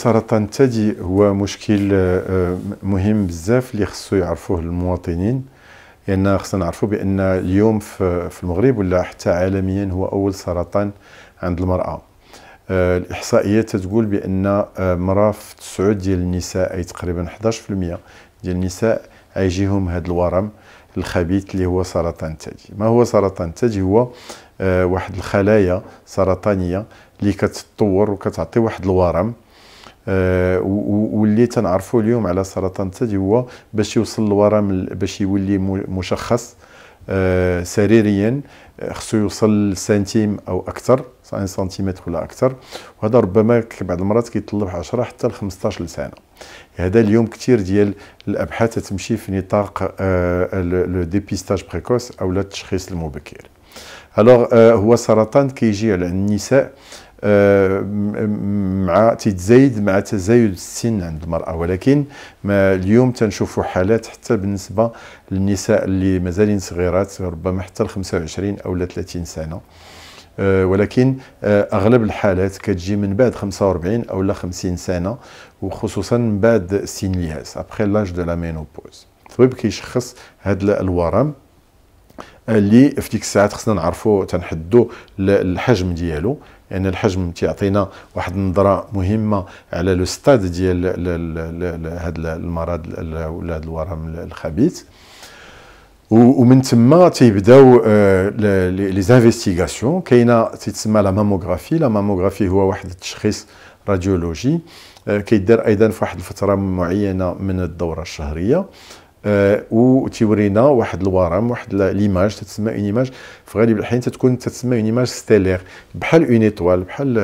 السرطان الثدي هو مشكل آه، مهم بزاف اللي خصو يعرفوه المواطنين لان خصنا نعرفوا بان اليوم في المغرب ولا حتى عالميا هو اول سرطان عند المراه آه، الاحصائيات تقول بان آه، مراه في 9 ديال النساء اي تقريبا 11% ديال النساء يجيهم هذا الورم الخبيث اللي هو سرطان الثدي ما هو سرطان الثدي هو واحد الخلايا سرطانيه اللي كتطور وكتعطي واحد الورم آه، واللي تنعرفوا اليوم على سرطان الثدي هو باش يوصل للورم باش يولي مشخص آه، سريريا آه، خصو يوصل سنتيم او اكثر سنتيمتر ولا اكثر وهذا ربما بعض المرات كيطلب 10 حتى ل 15 سنه هذا اليوم كثير ديال الابحاث تمشي في نطاق لو ديبيستاج بريكوس او التشخيص المبكر الوغ هو سرطان كيجي على النساء مع تيتزايد مع تزايد السن عند المراه ولكن ما اليوم تنشوفوا حالات حتى بالنسبه للنساء اللي مازالين صغيرات ربما حتى ل 25 او 30 سنه آه، ولكن آه، اغلب الحالات كتجي من بعد 45 او 50 سنه وخصوصا من بعد سن الياس ابخي لاج دو لا مينوبوز الطبيب كيشخص هذا الورم اللي في ديك الساعات خصنا نعرفوا تنحدوا الحجم ديالو يعني الحجم تيعطينا واحد النظره مهمه على لو ستاد ديال هذا المرض ولا هذا الورم الخبيث ومن تما تيبداو آه، لي زانفيستيغاسيون كاينه تيتسمى لا ماموغرافي لا ماموغرافي هو واحد التشخيص راديولوجي آه، كيدار ايضا في واحد الفتره معينه من الدوره الشهريه آه، و تيورينا واحد الورم واحد ليماج تتسمى اون ايماج في غالب الاحيان تتكون تتسمى اون ايماج ستيلير بحال اون ايطوال بحال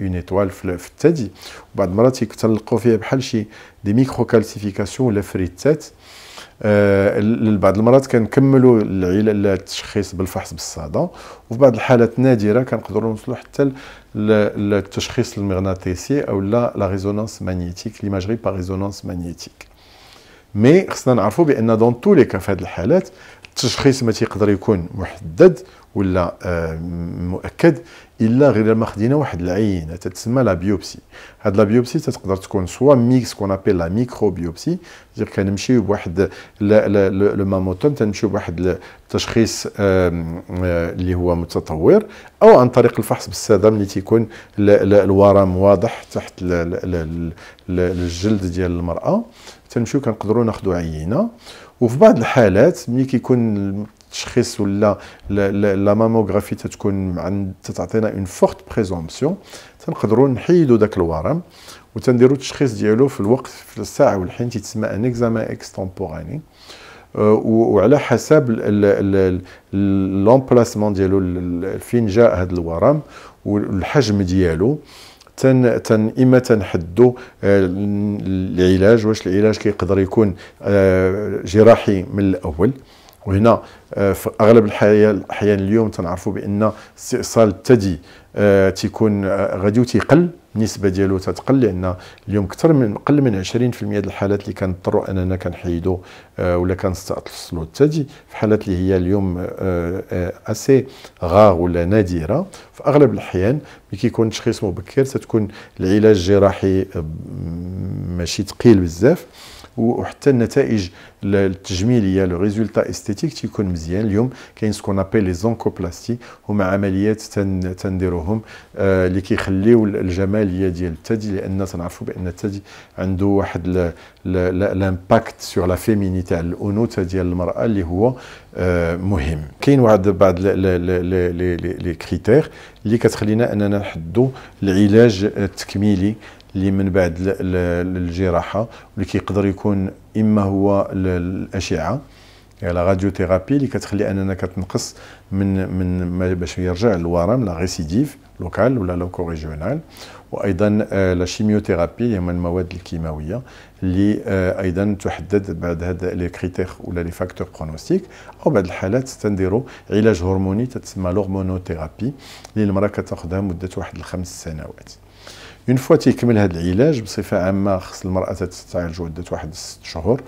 اون ايطوال في الثدي وبعض المرات تلقاو فيها بحال شي دي ميكرو كالسيفيكاسيون ولا فريتات آه، بعض المرات كنكملوا التشخيص بالفحص بالصاده وفي بعض الحالات نادره كنقدروا نوصلوا حتى للتشخيص المغناطيسي او لا ريزونانس مانيتيك ليماجري با ريزونانس مانيتيك مي خصنا نعرفوا بان دون تو لي كا في هذه الحالات التشخيص ما تيقدر يكون محدد ولا آه، مؤكد الا غير لما خدينا واحد العينه تتسمى لا بيوبسي هاد لا بيوبسي تقدر تكون سوا ميكس كون ابيل لا ميكرو بيوبسي كنمشيو بواحد لو ماموتون تنمشيو بواحد التشخيص آه، اللي هو متطور او عن طريق الفحص بالصدام ملي تيكون الورم واضح تحت الجلد ديال المراه تنمشيو كنقدروا ناخذوا عينه وفي بعض الحالات ملي كيكون التشخيص ولا لا ماموغرافي تتكون عند تعطينا اون فورت بريزومبسيون تنقدروا نحيدوا داك الورم وتنديروا التشخيص ديالو في الوقت في الساعه والحين تيتسمى ان اكزامان اكستومبوراني وعلى حسب لومبلاسمون ديالو فين جاء هذا الورم والحجم ديالو تن تن اما تنحدوا آه، العلاج واش العلاج كيقدر يكون آه، جراحي من الاول وهنا آه، في اغلب الاحيان اليوم تنعرفوا بان استئصال الثدي آه، تيكون آه، غادي تيقل النسبه ديالو تتقل لان اليوم اكثر من قل من 20% ديال الحالات اللي كنضطروا اننا كنحيدوا ولا كنستأصلوا الثدي في حالات اللي هي اليوم اسي غاغ ولا نادره في اغلب الاحيان ملي كيكون تشخيص مبكر تتكون العلاج الجراحي ماشي ثقيل بزاف وحتى النتائج التجميليه لو ريزولتا استيتيك تيكون مزيان اليوم كاين سكون ابيل لي زونكوبلاستي هما عمليات تن تنديروهم آه، اللي آه كيخليو الجماليه ديال الثدي لان تنعرفوا بان الثدي عنده واحد لامباكت سور لا فيمينيتي على الانوثه ديال المراه اللي هو آه مهم كاين واحد بعض لي كريتير اللي كتخلينا اننا نحدوا العلاج التكميلي اللي من بعد الجراحه واللي كيقدر يكون اما هو الاشعه يعني لا يعني راديو ثيرابي اللي كتخلي اننا كتنقص من من باش يرجع الورم لا ريسيديف لوكال ولا لوكو ريجيونال وايضا آه، لا لا شيميوثيرابي اللي هما المواد الكيماويه اللي آه، ايضا تحدد بعد هذا لي كريتير ولا لي فاكتور برونوستيك او بعض الحالات تنديروا علاج هرموني تتسمى ثيرابي اللي المراه كتاخذها مده واحد الخمس سنوات اون فوا تيكمل هذا العلاج بصفه عامه خص المراه تتعالج مده واحد ست شهور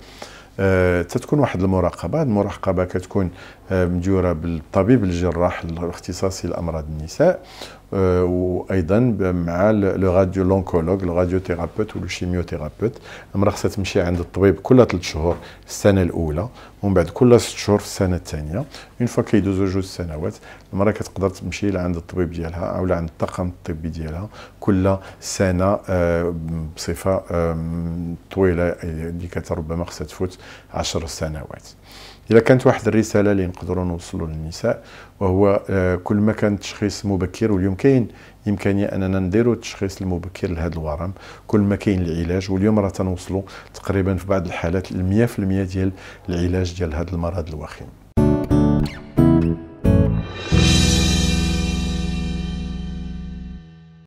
أه تتكون واحد المراقبه هذه المراقبه كتكون آه، مديوره بالطبيب الجراح الاختصاصي لامراض النساء وايضا مع لو راديو لونكولوج الراديوثيرابيوت المراه خصها تمشي عند الطبيب كل ثلاث شهور السنه الاولى ومن بعد كل ست شهور في السنه الثانيه اون فوا كيدوزو جوج سنوات المراه كتقدر تمشي لعند الطبيب ديالها او لعند الطاقم الطبي ديالها كل سنه بصفه طويله اللي ربما خصها تفوت 10 سنوات إذا كانت واحد الرسالة اللي نقدروا نوصلوا للنساء وهو آه، كل ما كان تشخيص مبكر واليوم كاين إمكانية أننا نديروا التشخيص المبكر لهذا الورم كل ما كاين العلاج واليوم راه تنوصلوا تقريبا في بعض الحالات 100% ديال العلاج ديال هذا المرض الوخيم